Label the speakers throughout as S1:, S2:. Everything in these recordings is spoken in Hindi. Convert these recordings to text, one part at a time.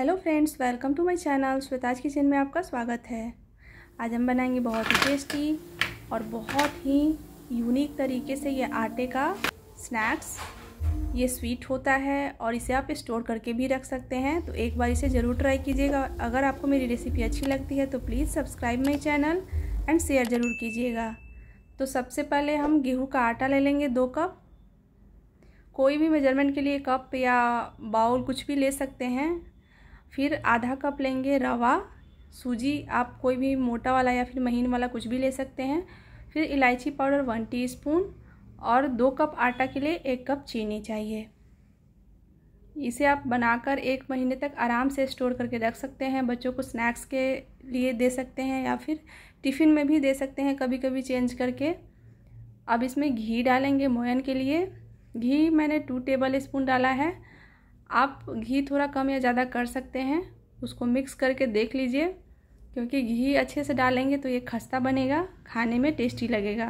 S1: hello friends welcome to my channel Shweta's kitchen में आपका स्वागत है आज हम बनाएंगे बहुत ही टेस्टी और बहुत ही यूनिक तरीके से ये आटे का स्नैक्स ये स्वीट होता है और इसे आप स्टोर करके भी रख सकते हैं तो एक बार इसे ज़रूर ट्राई कीजिएगा अगर आपको मेरी रेसिपी अच्छी लगती है तो please subscribe my channel and share ज़रूर कीजिएगा तो सबसे पहले हम गेहूँ का आटा ले लेंगे दो कप कोई भी मेजरमेंट के लिए कप या बाउल कुछ भी ले सकते हैं फिर आधा कप लेंगे रवा सूजी आप कोई भी मोटा वाला या फिर महीन वाला कुछ भी ले सकते हैं फिर इलायची पाउडर वन टीस्पून और दो कप आटा के लिए एक कप चीनी चाहिए इसे आप बनाकर एक महीने तक आराम से स्टोर करके रख सकते हैं बच्चों को स्नैक्स के लिए दे सकते हैं या फिर टिफ़िन में भी दे सकते हैं कभी कभी चेंज करके अब इसमें घी डालेंगे मोयन के लिए घी मैंने टू टेबल स्पून डाला है आप घी थोड़ा कम या ज़्यादा कर सकते हैं उसको मिक्स करके देख लीजिए क्योंकि घी अच्छे से डालेंगे तो ये खस्ता बनेगा खाने में टेस्टी लगेगा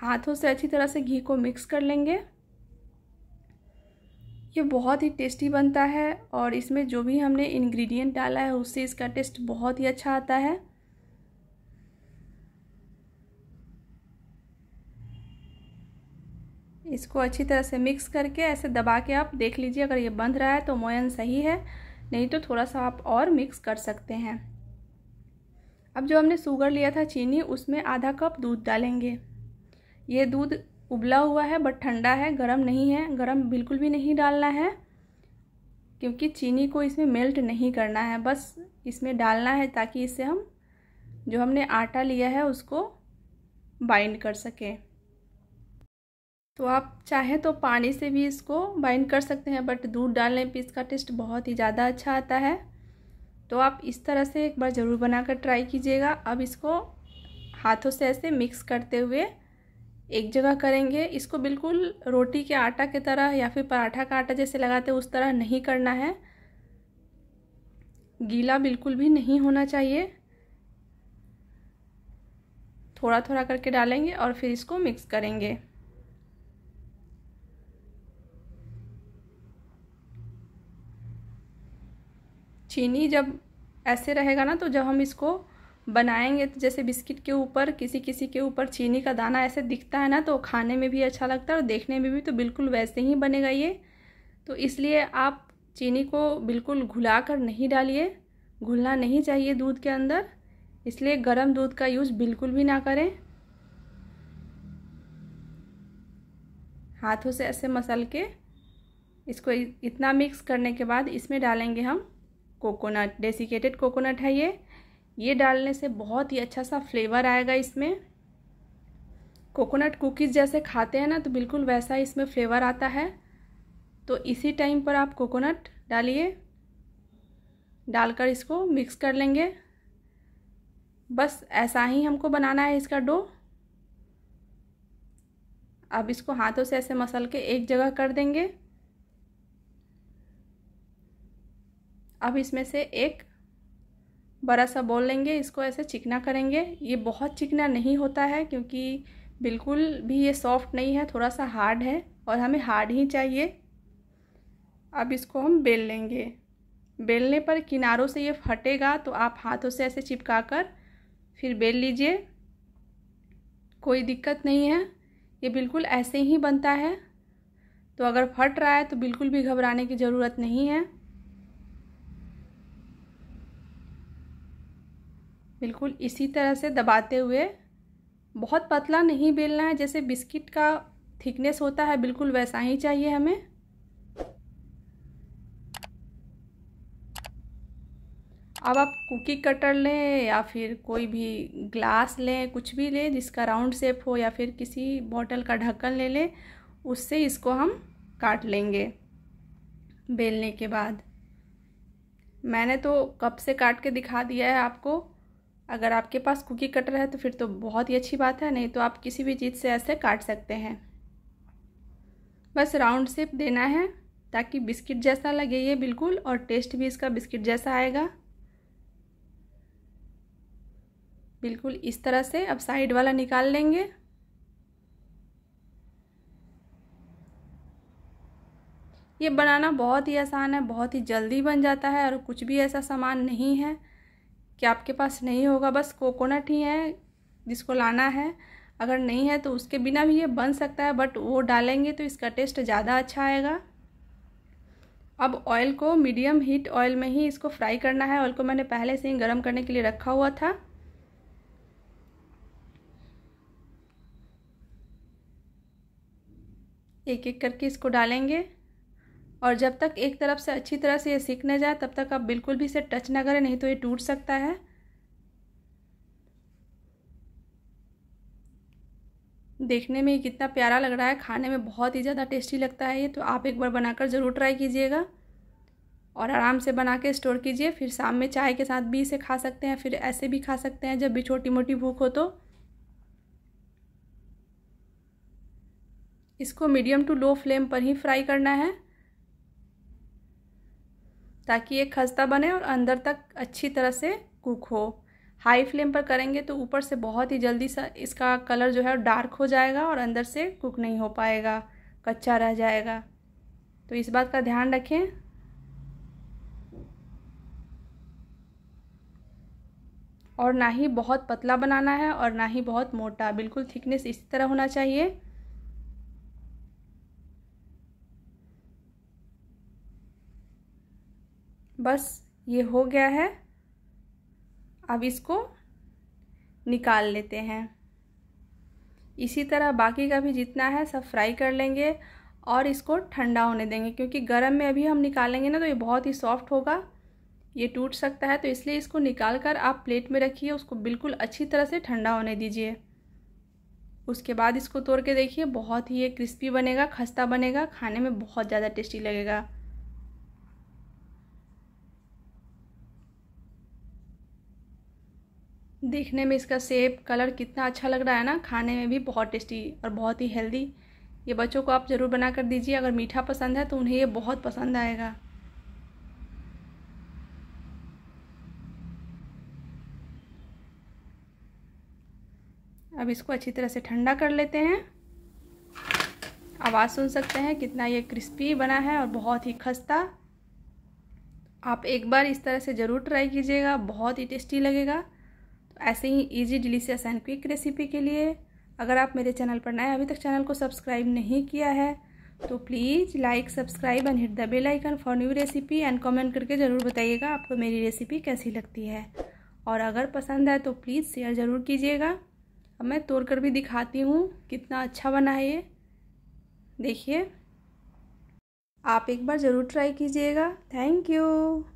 S1: हाथों से अच्छी तरह से घी को मिक्स कर लेंगे ये बहुत ही टेस्टी बनता है और इसमें जो भी हमने इंग्रेडिएंट डाला है उससे इसका टेस्ट बहुत ही अच्छा आता है इसको अच्छी तरह से मिक्स करके ऐसे दबा के आप देख लीजिए अगर ये बंध रहा है तो मोयन सही है नहीं तो थोड़ा सा आप और मिक्स कर सकते हैं अब जो हमने शुगर लिया था चीनी उसमें आधा कप दूध डालेंगे ये दूध उबला हुआ है बट ठंडा है गरम नहीं है गरम बिल्कुल भी नहीं डालना है क्योंकि चीनी को इसमें मेल्ट नहीं करना है बस इसमें डालना है ताकि इससे हम जो हमने आटा लिया है उसको बाइंड कर सकें तो आप चाहें तो पानी से भी इसको बाइंड कर सकते हैं बट दूध डालने पे इसका टेस्ट बहुत ही ज़्यादा अच्छा आता है तो आप इस तरह से एक बार ज़रूर बनाकर ट्राई कीजिएगा अब इसको हाथों से ऐसे मिक्स करते हुए एक जगह करेंगे इसको बिल्कुल रोटी के आटा की तरह या फिर पराठा का आटा जैसे लगाते उस तरह नहीं करना है गीला बिल्कुल भी नहीं होना चाहिए थोड़ा थोड़ा करके डालेंगे और फिर इसको मिक्स करेंगे चीनी जब ऐसे रहेगा ना तो जब हम इसको बनाएंगे तो जैसे बिस्किट के ऊपर किसी किसी के ऊपर चीनी का दाना ऐसे दिखता है ना तो खाने में भी अच्छा लगता है और देखने में भी तो बिल्कुल वैसे ही बनेगा ये तो इसलिए आप चीनी को बिल्कुल घुला कर नहीं डालिए घुलना नहीं चाहिए दूध के अंदर इसलिए गर्म दूध का यूज़ बिल्कुल भी ना करें हाथों से ऐसे मसल के इसको इतना मिक्स करने के बाद इसमें डालेंगे हम कोकोनट डेसिकेटेड कोकोनट है ये ये डालने से बहुत ही अच्छा सा फ्लेवर आएगा इसमें कोकोनट कुकीज़ जैसे खाते हैं ना तो बिल्कुल वैसा ही इसमें फ्लेवर आता है तो इसी टाइम पर आप कोकोनट डालिए डालकर इसको मिक्स कर लेंगे बस ऐसा ही हमको बनाना है इसका डो अब इसको हाथों से ऐसे मसल के एक जगह कर देंगे अब इसमें से एक बड़ा सा बोल लेंगे इसको ऐसे चिकना करेंगे ये बहुत चिकना नहीं होता है क्योंकि बिल्कुल भी ये सॉफ्ट नहीं है थोड़ा सा हार्ड है और हमें हार्ड ही चाहिए अब इसको हम बेल लेंगे बेलने पर किनारों से ये फटेगा तो आप हाथों से ऐसे चिपका कर फिर बेल लीजिए कोई दिक्कत नहीं है ये बिल्कुल ऐसे ही बनता है तो अगर फट रहा है तो बिल्कुल भी घबराने की ज़रूरत नहीं है बिल्कुल इसी तरह से दबाते हुए बहुत पतला नहीं बेलना है जैसे बिस्किट का थिकनेस होता है बिल्कुल वैसा ही चाहिए हमें अब आप कुकी कटर लें या फिर कोई भी ग्लास लें कुछ भी लें जिसका राउंड शेप हो या फिर किसी बॉटल का ढक्कन ले लें उससे इसको हम काट लेंगे बेलने के बाद मैंने तो कप से काट के दिखा दिया है आपको अगर आपके पास कुकी कटर है तो फिर तो बहुत ही अच्छी बात है नहीं तो आप किसी भी चीज़ से ऐसे काट सकते हैं बस राउंड शेप देना है ताकि बिस्किट जैसा लगे ये बिल्कुल और टेस्ट भी इसका बिस्किट जैसा आएगा बिल्कुल इस तरह से अब साइड वाला निकाल लेंगे ये बनाना बहुत ही आसान है बहुत ही जल्दी बन जाता है और कुछ भी ऐसा सामान नहीं है कि आपके पास नहीं होगा बस कोकोनट ही है जिसको लाना है अगर नहीं है तो उसके बिना भी ये बन सकता है बट वो डालेंगे तो इसका टेस्ट ज़्यादा अच्छा आएगा अब ऑयल को मीडियम हीट ऑयल में ही इसको फ्राई करना है ऑयल को मैंने पहले से ही गर्म करने के लिए रखा हुआ था एक एक करके इसको डालेंगे और जब तक एक तरफ से अच्छी तरह से ये सीख न जाए तब तक आप बिल्कुल भी इसे टच ना करें नहीं तो ये टूट सकता है देखने में कितना प्यारा लग रहा है खाने में बहुत ही ज़्यादा टेस्टी लगता है ये तो आप एक बार बनाकर ज़रूर ट्राई कीजिएगा और आराम से बना के स्टोर कीजिए फिर शाम में चाय के साथ भी इसे खा सकते हैं फिर ऐसे भी खा सकते हैं जब भी छोटी मोटी भूख हो तो इसको मीडियम टू लो फ्लेम पर ही फ्राई करना है ताकि ये खस्ता बने और अंदर तक अच्छी तरह से कुक हो हाई फ्लेम पर करेंगे तो ऊपर से बहुत ही जल्दी सा इसका कलर जो है डार्क हो जाएगा और अंदर से कुक नहीं हो पाएगा कच्चा रह जाएगा तो इस बात का ध्यान रखें और ना ही बहुत पतला बनाना है और ना ही बहुत मोटा बिल्कुल थिकनेस इसी तरह होना चाहिए बस ये हो गया है अब इसको निकाल लेते हैं इसी तरह बाकी का भी जितना है सब फ्राई कर लेंगे और इसको ठंडा होने देंगे क्योंकि गर्म में अभी हम निकालेंगे ना तो ये बहुत ही सॉफ्ट होगा ये टूट सकता है तो इसलिए इसको निकाल कर आप प्लेट में रखिए उसको बिल्कुल अच्छी तरह से ठंडा होने दीजिए उसके बाद इसको तोड़ के देखिए बहुत ही ये क्रिस्पी बनेगा खस्ता बनेगा खाने में बहुत ज़्यादा टेस्टी लगेगा देखने में इसका सेप कलर कितना अच्छा लग रहा है ना खाने में भी बहुत टेस्टी और बहुत ही हेल्दी ये बच्चों को आप ज़रूर बना कर दीजिए अगर मीठा पसंद है तो उन्हें ये बहुत पसंद आएगा अब इसको अच्छी तरह से ठंडा कर लेते हैं आवाज़ सुन सकते हैं कितना ये क्रिस्पी बना है और बहुत ही खस्ता आप एक बार इस तरह से ज़रूर ट्राई कीजिएगा बहुत ही टेस्टी लगेगा ऐसे ही easy delicious and quick recipe के लिए अगर आप मेरे चैनल पर नए अभी तक चैनल को सब्सक्राइब नहीं किया है तो please like subscribe and hit the bell icon for new recipe and comment करके ज़रूर बताइएगा आपको मेरी रेसिपी कैसी लगती है और अगर पसंद है तो प्लीज़ शेयर ज़रूर कीजिएगा अब मैं तोड़ कर भी दिखाती हूँ कितना अच्छा बना है ये देखिए आप एक बार ज़रूर ट्राई कीजिएगा थैंक यू